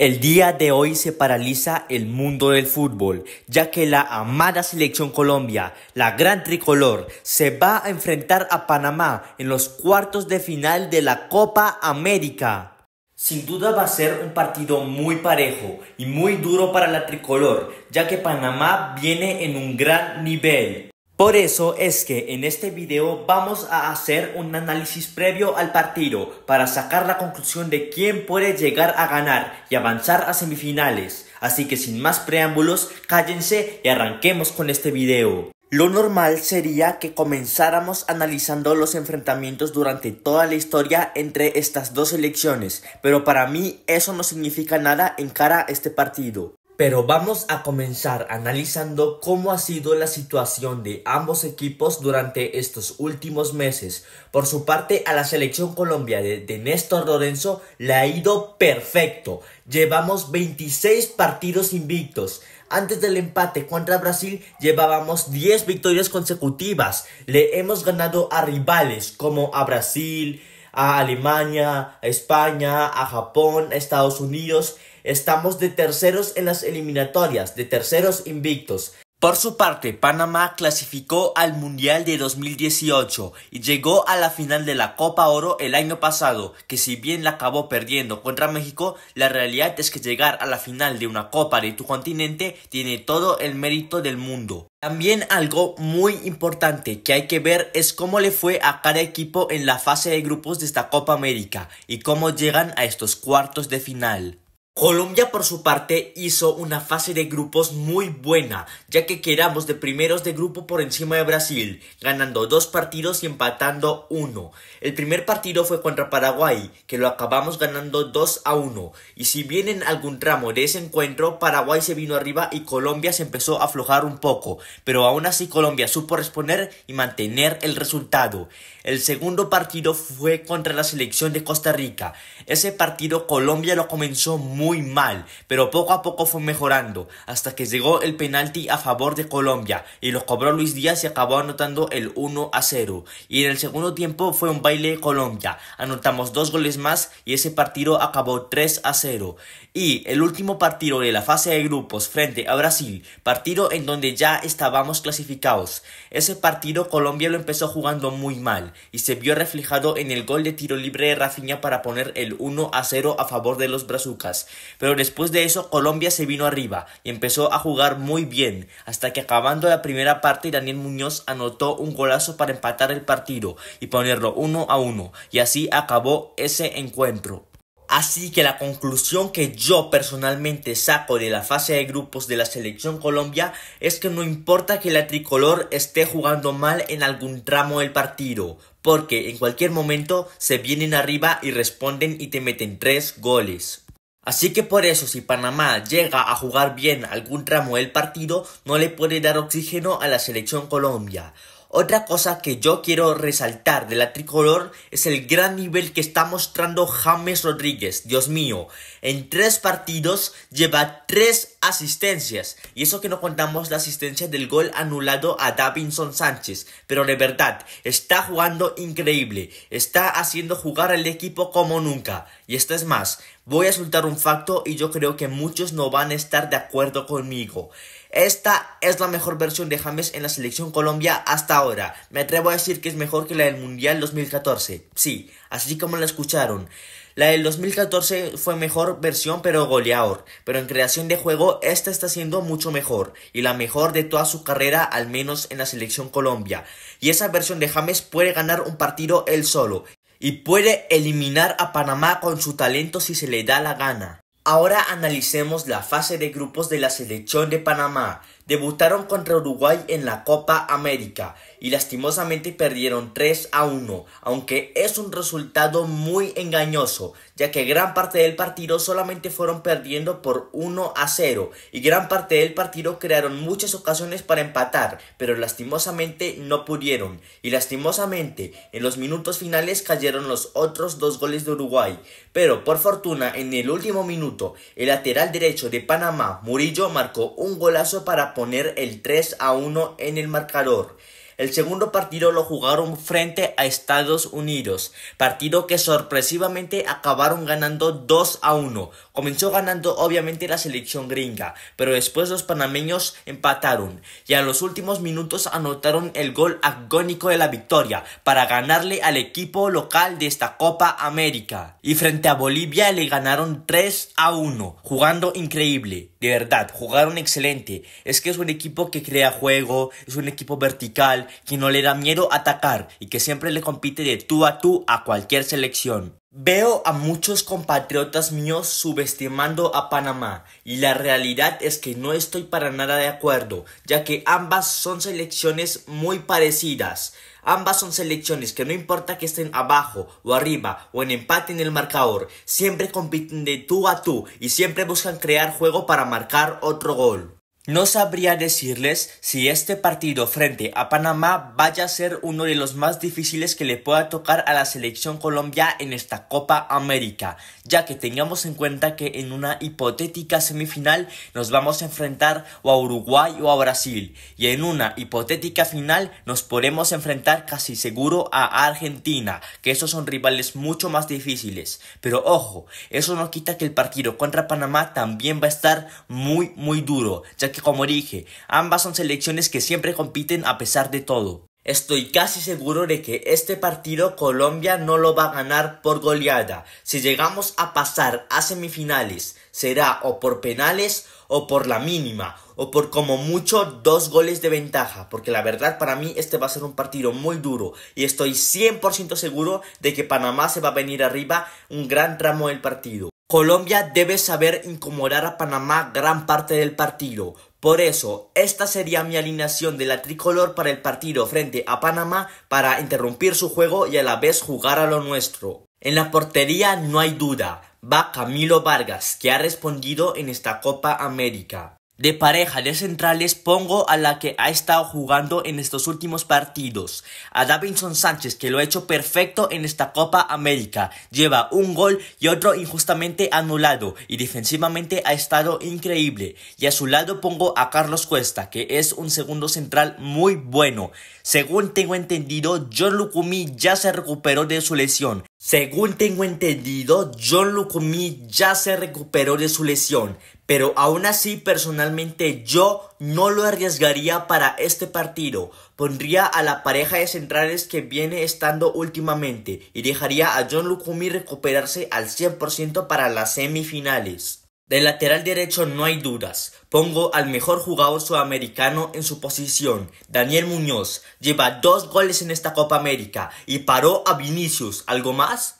El día de hoy se paraliza el mundo del fútbol, ya que la amada selección Colombia, la gran tricolor, se va a enfrentar a Panamá en los cuartos de final de la Copa América. Sin duda va a ser un partido muy parejo y muy duro para la tricolor, ya que Panamá viene en un gran nivel. Por eso es que en este video vamos a hacer un análisis previo al partido para sacar la conclusión de quién puede llegar a ganar y avanzar a semifinales. Así que sin más preámbulos, cállense y arranquemos con este video. Lo normal sería que comenzáramos analizando los enfrentamientos durante toda la historia entre estas dos elecciones, pero para mí eso no significa nada en cara a este partido. Pero vamos a comenzar analizando cómo ha sido la situación de ambos equipos durante estos últimos meses. Por su parte, a la selección Colombia de, Néstor Lorenzo le ha ido perfecto. Llevamos 26 partidos invictos. Antes del empate contra Brasil llevábamos 10 victorias consecutivas. Le hemos ganado a rivales como a Brasil, a Alemania, a España, a Japón, a Estados Unidos Estamos de terceros en las eliminatorias, de terceros invictos. Por su parte, Panamá clasificó al Mundial de 2018 y llegó a la final de la Copa Oro el año pasado, que si bien la acabó perdiendo contra México, la realidad es que llegar a la final de una Copa de tu continente tiene todo el mérito del mundo. También algo muy importante que hay que ver es cómo le fue a cada equipo en la fase de grupos de esta Copa América y cómo llegan a estos cuartos de final. Colombia por su parte hizo una fase de grupos muy buena, ya que quedamos de primeros de grupo por encima de Brasil, ganando dos partidos y empatando uno. El primer partido fue contra Paraguay, que lo acabamos ganando 2 a 1, y si bien en algún tramo de ese encuentro Paraguay se vino arriba y Colombia se empezó a aflojar un poco, pero aún así Colombia supo responder y mantener el resultado. El segundo partido fue contra la selección de Costa Rica. Ese partido Colombia lo comenzó muy muy mal, pero poco a poco fue mejorando, hasta que llegó el penalti a favor de Colombia y lo cobró Luis Díaz y acabó anotando el 1 a 0. Y en el segundo tiempo fue un baile Colombia, anotamos dos goles más y ese partido acabó 3 a 0. Y el último partido de la fase de grupos frente a Brasil, partido en donde ya estábamos clasificados. Ese partido Colombia lo empezó jugando muy mal y se vio reflejado en el gol de tiro libre de Rafinha para poner el 1 a 0 a favor de los brazucas. Pero después de eso Colombia se vino arriba y empezó a jugar muy bien, hasta que acabando la primera parte Daniel Muñoz anotó un golazo para empatar el partido y ponerlo uno a uno y así acabó ese encuentro. Así que la conclusión que yo personalmente saco de la fase de grupos de la selección Colombia es que no importa que la tricolor esté jugando mal en algún tramo del partido, porque en cualquier momento se vienen arriba y responden y te meten tres goles. Así que por eso si Panamá llega a jugar bien algún tramo del partido, no le puede dar oxígeno a la selección Colombia. Otra cosa que yo quiero resaltar de la tricolor es el gran nivel que está mostrando James Rodríguez. Dios mío, en tres partidos lleva tres asistencias. Y eso que no contamos la asistencia del gol anulado a Davinson Sánchez. Pero de verdad, está jugando increíble. Está haciendo jugar al equipo como nunca. Y esto es más, voy a soltar un facto y yo creo que muchos no van a estar de acuerdo conmigo. Esta es la mejor versión de James en la selección Colombia hasta ahora. Me atrevo a decir que es mejor que la del Mundial 2014. Sí, así como la escucharon. La del 2014 fue mejor versión pero goleador, pero en creación de juego esta está siendo mucho mejor y la mejor de toda su carrera al menos en la selección Colombia. Y esa versión de James puede ganar un partido él solo y puede eliminar a Panamá con su talento si se le da la gana. Ahora analicemos la fase de grupos de la selección de Panamá, Debutaron contra Uruguay en la Copa América y lastimosamente perdieron 3 a 1, aunque es un resultado muy engañoso, ya que gran parte del partido solamente fueron perdiendo por 1 a 0 y gran parte del partido crearon muchas ocasiones para empatar, pero lastimosamente no pudieron y lastimosamente en los minutos finales cayeron los otros dos goles de Uruguay, pero por fortuna en el último minuto el lateral derecho de Panamá, Murillo, marcó un golazo para poner el 3 a 1 en el marcador. El segundo partido lo jugaron frente a Estados Unidos, partido que sorpresivamente acabaron ganando 2 a 1. Comenzó ganando obviamente la selección gringa, pero después los panameños empataron y a los últimos minutos anotaron el gol agónico de la victoria para ganarle al equipo local de esta Copa América. Y frente a Bolivia le ganaron 3 a 1, jugando increíble, de verdad, jugaron excelente. Es que es un equipo que crea juego, es un equipo vertical, que no le da miedo atacar y que siempre le compite de tú a tú a cualquier selección. Veo a muchos compatriotas míos subestimando a Panamá y la realidad es que no estoy para nada de acuerdo, ya que ambas son selecciones muy parecidas. Ambas son selecciones que no importa que estén abajo o arriba o en empate en el marcador, siempre compiten de tú a tú y siempre buscan crear juego para marcar otro gol. No sabría decirles si este partido frente a Panamá vaya a ser uno de los más difíciles que le pueda tocar a la selección Colombia en esta Copa América, ya que tengamos en cuenta que en una hipotética semifinal nos vamos a enfrentar o a Uruguay o a Brasil, y en una hipotética final nos podemos enfrentar casi seguro a Argentina, que esos son rivales mucho más difíciles. Pero ojo, eso no quita que el partido contra Panamá también va a estar muy muy duro, ya que como dije, ambas son selecciones que siempre compiten a pesar de todo. Estoy casi seguro de que este partido Colombia no lo va a ganar por goleada. Si llegamos a pasar a semifinales, será o por penales o por la mínima o por como mucho dos goles de ventaja. Porque la verdad para mí este va a ser un partido muy duro y estoy 100% seguro de que Panamá se va a venir arriba un gran tramo del partido. Colombia debe saber incomodar a Panamá gran parte del partido. Por eso, esta sería mi alineación de la tricolor para el partido frente a Panamá para interrumpir su juego y a la vez jugar a lo nuestro. En la portería no hay duda, va Camilo Vargas, que ha respondido en esta Copa América de pareja de centrales pongo a la que ha estado jugando en estos últimos partidos. A Davinson Sánchez, que lo ha hecho perfecto en esta Copa América. Lleva un gol y otro injustamente anulado y defensivamente ha estado increíble. Y a su lado pongo a Carlos Cuesta, que es un segundo central muy bueno. Según tengo entendido, John Lukumi ya se recuperó de su lesión según tengo entendido, John Lukumi ya se recuperó de su lesión, pero aún así personalmente yo no lo arriesgaría para este partido. Pondría a la pareja de centrales que viene estando últimamente y dejaría a John Lukumi recuperarse al 100% para las semifinales. Del lateral derecho no hay dudas. Pongo al mejor jugador sudamericano en su posición. Daniel Muñoz lleva dos goles en esta Copa América y paró a Vinicius. ¿Algo más?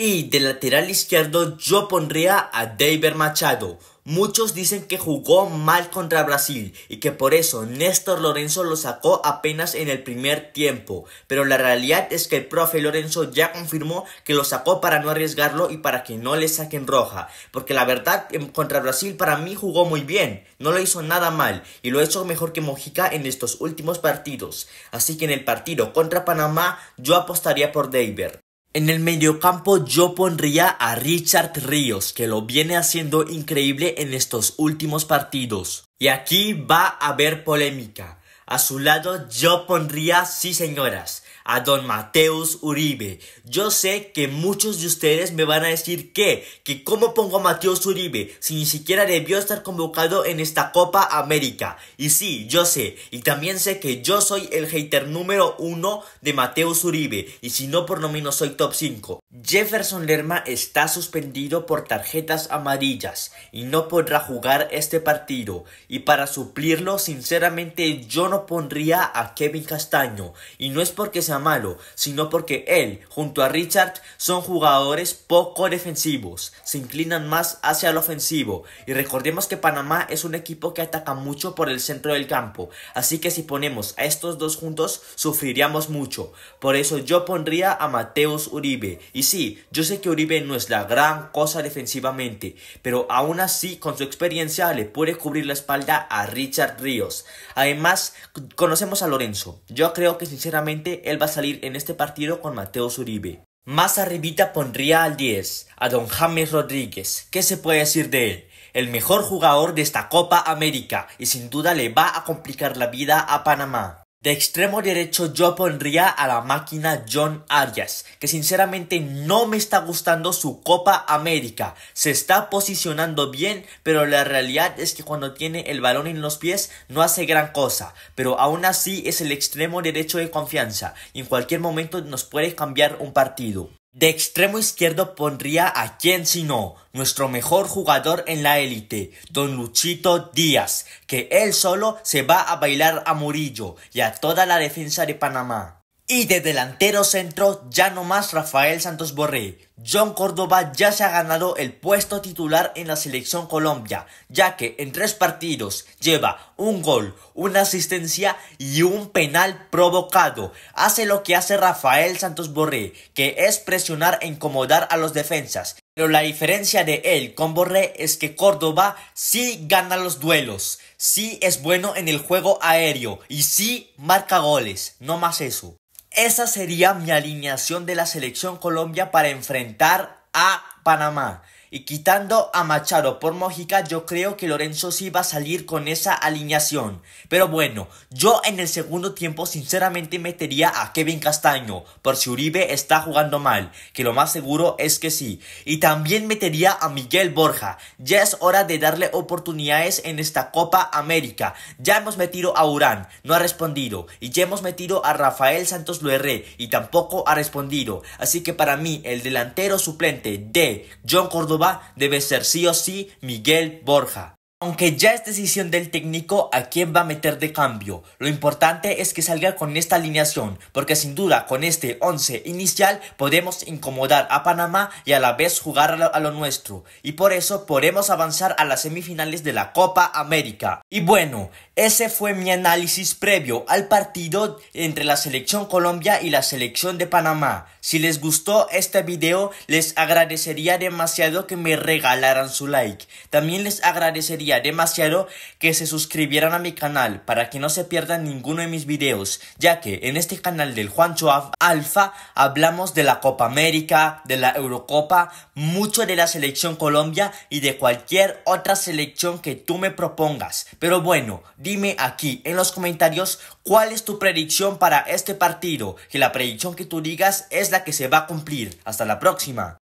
Y de lateral izquierdo yo pondría a David Machado. Muchos dicen que jugó mal contra Brasil y que por eso Néstor Lorenzo lo sacó apenas en el primer tiempo, pero la realidad es que el profe Lorenzo ya confirmó que lo sacó para no arriesgarlo y para que no le saquen roja, porque la verdad em, contra Brasil para mí jugó muy bien, no lo hizo nada mal y lo hizo mejor que Mojica en estos últimos partidos, así que en el partido contra Panamá yo apostaría por David. En el mediocampo yo pondría a Richard Ríos, que lo viene haciendo increíble en estos últimos partidos. Y aquí va a haber polémica. A su lado yo pondría, sí señoras, a don Mateus Uribe. Yo sé que muchos de ustedes me van a decir que, que cómo pongo a Mateus Uribe si ni siquiera debió estar convocado en esta Copa América. Y sí, yo sé, y también sé que yo soy el hater número uno de Mateus Uribe, y si no por lo menos soy top 5. Jefferson Lerma está suspendido por tarjetas amarillas y no podrá jugar este partido. Y para suplirlo, sinceramente yo no pondría a Kevin Castaño, y no es porque sea malo, sino porque él, junto a Richard, son jugadores poco defensivos, se inclinan más hacia lo ofensivo, y recordemos que Panamá es un equipo que ataca mucho por el centro del campo, así que si ponemos a estos dos juntos, sufriríamos mucho. Por eso yo pondría a Mateus Uribe, y sí, yo sé que Uribe no es la gran cosa defensivamente, pero aún así, con su experiencia, le puede cubrir la espalda a Richard Ríos. Además, conocemos a Lorenzo, yo creo que sinceramente él va salir en este partido con Mateo Uribe. Más arribita pondría al 10, a don James Rodríguez. ¿Qué se puede decir de él? El mejor jugador de esta Copa América y sin duda le va a complicar la vida a Panamá. De extremo derecho yo pondría a la máquina John Arias, que sinceramente no me está gustando su Copa América. Se está posicionando bien, pero la realidad es que cuando tiene el balón en los pies no hace gran cosa. Pero aún así es el extremo derecho de confianza y en cualquier momento nos puede cambiar un partido. De extremo izquierdo pondría a quien sino nuestro mejor jugador en la élite, don Luchito Díaz, que él solo se va a bailar a Murillo y a toda la defensa de Panamá. Y de delantero centro, ya no más Rafael Santos Borré. John Córdoba ya se ha ganado el puesto titular en la selección Colombia, ya que en tres partidos lleva un gol, una asistencia y un penal provocado. Hace lo que hace Rafael Santos Borré, que es presionar e incomodar a los defensas. Pero la diferencia de él con Borré es que Córdoba sí gana los duelos, sí es bueno en el juego aéreo y sí marca goles, no más eso. Esa sería mi alineación de la selección Colombia para enfrentar a Panamá. Y quitando a Machado por Mojica, yo creo que Lorenzo sí va a salir con esa alineación. Pero bueno, yo en el segundo tiempo sinceramente metería a Kevin Castaño, por si Uribe está jugando mal, que lo más seguro es que sí. Y también metería a Miguel Borja. Ya es hora de darle oportunidades en esta Copa América. Ya hemos metido a Urán, no ha respondido. Y ya hemos metido a Rafael Santos Luerre y tampoco ha respondido. Así que para mí, el delantero suplente de John Cordoba debe ser sí o sí Miguel Borja. Aunque ya es decisión del técnico a quién va a meter de cambio, lo importante es que salga con esta alineación, porque sin duda con este 11 inicial podemos incomodar a Panamá y a la vez jugar a lo, nuestro, y por eso podemos avanzar a las semifinales de la Copa América. Y bueno, ese fue mi análisis previo al partido entre la selección Colombia y la selección de Panamá. Si les gustó este video, les agradecería demasiado que me regalaran su like. También les agradecería demasiado que se suscribieran a mi canal para que no se pierdan ninguno de mis videos, ya que en este canal del Juancho Alfa hablamos de la Copa América, de la Eurocopa, mucho de la Selección Colombia y de cualquier otra selección que tú me propongas. Pero bueno, dime aquí en los comentarios cuál es tu predicción para este partido, que la predicción que tú digas es la que se va a cumplir. Hasta la próxima.